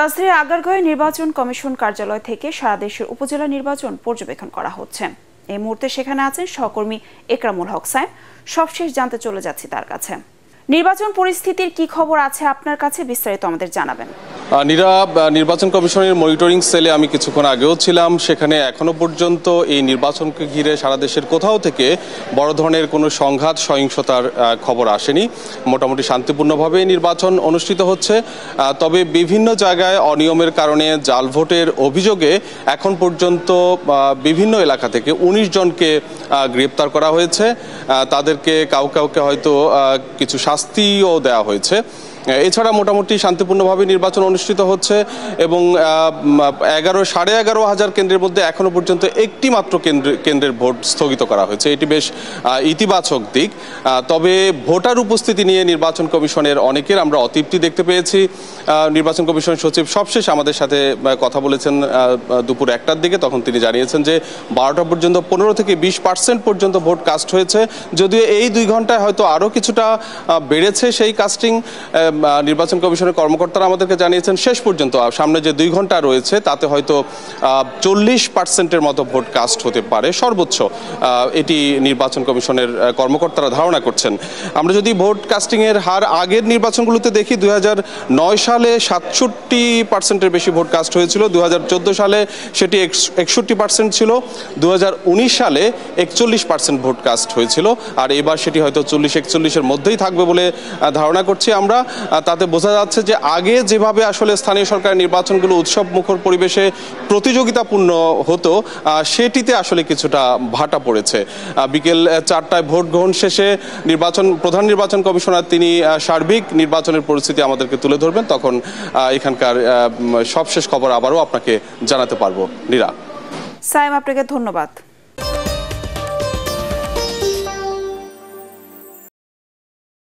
রাজধানীর আগারগাঁয়ে নির্বাচন কমিশন কার্যালয় থেকে সারা দেশের উপজেলা নির্বাচন পর্যবেক্ষণ করা হচ্ছে এই মুহূর্তে সেখানে আছেন সহকর্মী একরামুল হক সাহেব সবশেষ জানতে চলে যাচ্ছি তার কাছে নির্বাচন পরিস্থিতির কি খবর আছে আপনার কাছে বিস্তারিত আমাদের জানাবেন নীরা নির্বাচন কমিশনের মনিটরিং সেলে আমি কিছুক্ষণ আগেও ছিলাম সেখানে এখনো পর্যন্ত এই নির্বাচনকে ঘিরে সারা দেশের কোথাও থেকে বড় ধরনের কোনো সংঘাত সহিংসতার খবর আসেনি মোটামুটি শান্তিপূর্ণভাবে নির্বাচন অনুষ্ঠিত হচ্ছে তবে বিভিন্ন জায়গায় অনিয়মের কারণে জাল ভোটের অভিযোগে এখন পর্যন্ত বিভিন্ন এলাকা থেকে ১৯ জনকে গ্রেপ্তার করা হয়েছে তাদেরকে কাউ কাউকে হয়তো কিছু শাস্তিও দেওয়া হয়েছে এছাড়া মোটামুটি শান্তিপূর্ণভাবে নির্বাচন অনুষ্ঠিত হচ্ছে এবং এগারো সাড়ে এগারো হাজার কেন্দ্রের মধ্যে এখনও পর্যন্ত একটি মাত্র কেন্দ্র কেন্দ্রের ভোট স্থগিত করা হয়েছে এটি বেশ ইতিবাচক দিক তবে ভোটার উপস্থিতি নিয়ে নির্বাচন কমিশনের অনেকের আমরা অতৃপ্তি দেখতে পেয়েছি নির্বাচন কমিশন সচিব সবশেষ আমাদের সাথে কথা বলেছেন দুপুর একটার দিকে তখন তিনি জানিয়েছেন যে বারোটা পর্যন্ত পনেরো থেকে বিশ পার্সেন্ট পর্যন্ত ভোট কাস্ট হয়েছে যদিও এই দুই ঘন্টায় হয়তো আরও কিছুটা বেড়েছে সেই কাস্টিং নির্বাচন কমিশনের কর্মকর্তারা আমাদেরকে জানিয়েছেন শেষ পর্যন্ত সামনে যে দুই ঘন্টা রয়েছে তাতে হয়তো চল্লিশ পার্সেন্টের মতো ভোট কাস্ট হতে পারে সর্বোচ্চ এটি নির্বাচন কমিশনের কর্মকর্তারা ধারণা করছেন আমরা যদি ভোট কাস্টিংয়ের হার আগের নির্বাচনগুলোতে দেখি দুই সালে সাতষট্টি পার্সেন্টের বেশি ভোট কাস্ট হয়েছিল দু সালে সেটি একষট্টি পার্সেন্ট ছিল দু সালে একচল্লিশ পার্সেন্ট ভোট কাস্ট হয়েছিল আর এবার সেটি হয়তো চল্লিশ একচল্লিশের মধ্যেই থাকবে বলে ধারণা করছি আমরা তাতে বোঝা যাচ্ছে যে আগে যেভাবে আসলে স্থানীয় সরকার নির্বাচনগুলো উৎসব মুখর পরিবেশে প্রতিযোগিতাপূর্ণ হতো সেটিতে আসলে কিছুটা ভাটা পড়েছে বিকেল চারটায় ভোট গ্রহণ শেষে নির্বাচন প্রধান নির্বাচন কমিশনার তিনি সার্বিক নির্বাচনের পরিস্থিতি আমাদেরকে তুলে ধরবেন তখন এখানকার সবশেষ খবর আবারও আপনাকে জানাতে পারবো নীরা সাইম আপনাকে ধন্যবাদ